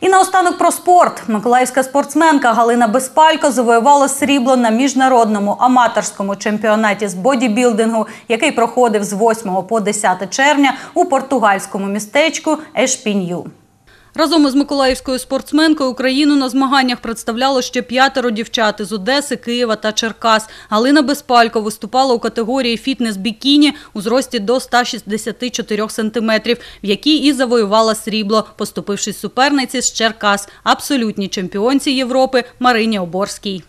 І наостанок про спорт. Миколаївська спортсменка Галина Безпалько завоювала срібло на міжнародному аматорському чемпіонаті з бодібілдингу, який проходив з 8 по 10 червня у португальському містечку Ешпін'ю. Разом із миколаївською спортсменкою Україну на змаганнях представляло ще п'ятеро дівчат з Одеси, Києва та Черкас. Галина Безпалько виступала у категорії фітнес бікіні у зрості до 164 сантиметрів, в якій і завоювала срібло, поступившись суперниці з Черкас, абсолютній чемпіонці Європи Марині Оборській.